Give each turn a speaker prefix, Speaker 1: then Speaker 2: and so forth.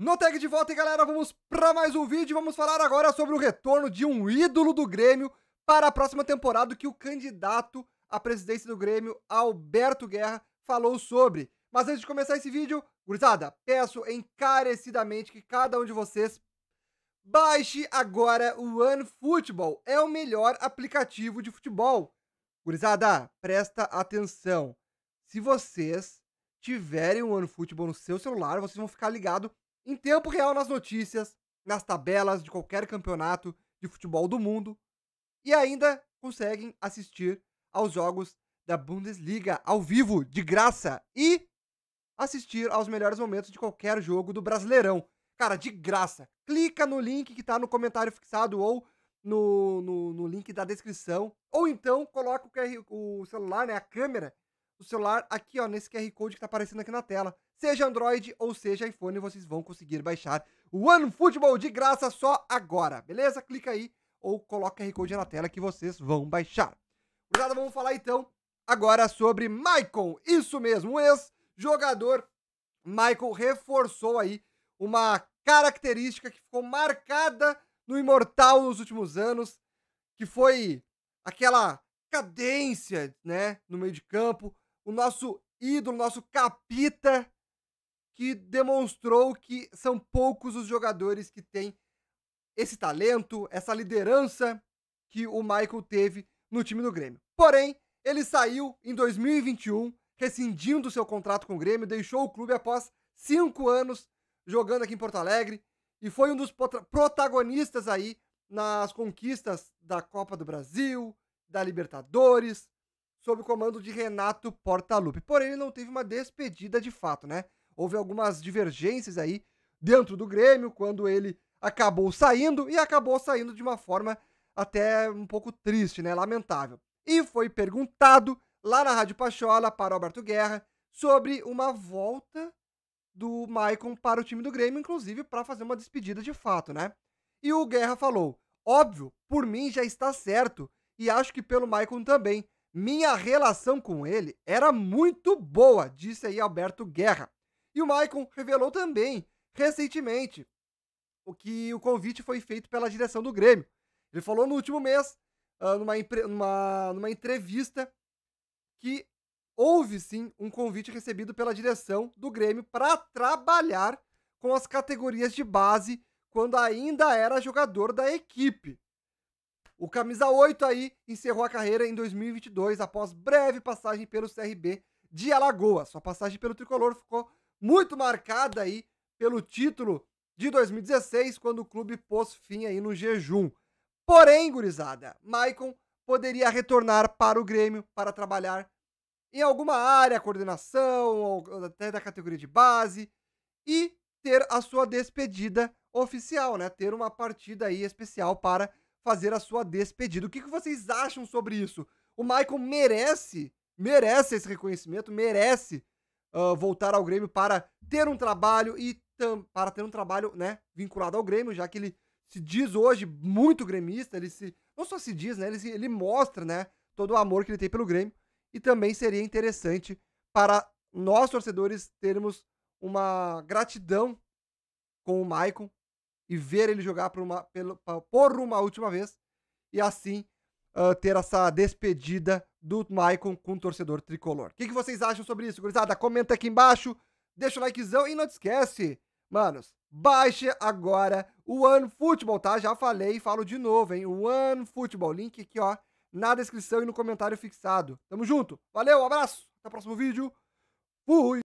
Speaker 1: No tag de volta, galera, vamos para mais um vídeo. Vamos falar agora sobre o retorno de um ídolo do Grêmio para a próxima temporada que o candidato à presidência do Grêmio, Alberto Guerra, falou sobre. Mas antes de começar esse vídeo, gurizada, peço encarecidamente que cada um de vocês baixe agora o OneFootball. É o melhor aplicativo de futebol. Gurizada, presta atenção. Se vocês tiverem o OneFootball no seu celular, vocês vão ficar ligados em tempo real nas notícias, nas tabelas de qualquer campeonato de futebol do mundo e ainda conseguem assistir aos jogos da Bundesliga ao vivo, de graça e assistir aos melhores momentos de qualquer jogo do Brasileirão. Cara, de graça. Clica no link que tá no comentário fixado ou no, no, no link da descrição. Ou então coloca o, QR, o celular, né, a câmera, do celular aqui, ó, nesse QR Code que tá aparecendo aqui na tela. Seja Android ou seja iPhone, vocês vão conseguir baixar o OneFootball de graça só agora, beleza? Clica aí ou coloca o QR Code na tela que vocês vão baixar. Cuidado, vamos falar então agora sobre Maicon. Isso mesmo, o ex-jogador Maicon reforçou aí uma característica que ficou marcada no Imortal nos últimos anos, que foi aquela cadência, né, no meio de campo, o nosso ídolo, nosso capita, que demonstrou que são poucos os jogadores que têm esse talento, essa liderança que o Michael teve no time do Grêmio. Porém, ele saiu em 2021, rescindindo seu contrato com o Grêmio, deixou o clube após cinco anos jogando aqui em Porto Alegre e foi um dos protagonistas aí nas conquistas da Copa do Brasil, da Libertadores, sob o comando de Renato Portaluppi. Porém, ele não teve uma despedida de fato, né? Houve algumas divergências aí dentro do Grêmio quando ele acabou saindo e acabou saindo de uma forma até um pouco triste, né? Lamentável. E foi perguntado lá na Rádio Pachola para o Alberto Guerra sobre uma volta do Maicon para o time do Grêmio, inclusive para fazer uma despedida de fato, né? E o Guerra falou: "Óbvio, por mim já está certo e acho que pelo Maicon também. Minha relação com ele era muito boa, disse aí Alberto Guerra. E o Maicon revelou também, recentemente, o que o convite foi feito pela direção do Grêmio. Ele falou no último mês, ah, numa, numa, numa entrevista, que houve sim um convite recebido pela direção do Grêmio para trabalhar com as categorias de base quando ainda era jogador da equipe. O camisa 8 aí encerrou a carreira em 2022 após breve passagem pelo CRB de Alagoas. Sua passagem pelo tricolor ficou muito marcada aí pelo título de 2016, quando o clube pôs fim aí no jejum. Porém, gurizada, Maicon poderia retornar para o Grêmio para trabalhar em alguma área, coordenação, ou até da categoria de base, e ter a sua despedida oficial, né? Ter uma partida aí especial para fazer a sua despedida. O que, que vocês acham sobre isso? O Michael merece, merece esse reconhecimento, merece uh, voltar ao Grêmio para ter um trabalho e para ter um trabalho, né, vinculado ao Grêmio, já que ele se diz hoje muito gremista, ele se não só se diz, né, ele, se, ele mostra, né, todo o amor que ele tem pelo Grêmio e também seria interessante para nós torcedores termos uma gratidão com o Maicon e ver ele jogar por uma, por uma última vez e assim uh, ter essa despedida do Maicon com o torcedor tricolor. O que, que, vocês acham sobre isso, gurizada? Comenta aqui embaixo, deixa o likezão e não te esquece, manos, baixe agora o Football, tá? Já falei e falo de novo, hein? O Football, link aqui, ó, na descrição e no comentário fixado. Tamo junto, valeu, um abraço, até o próximo vídeo, fui!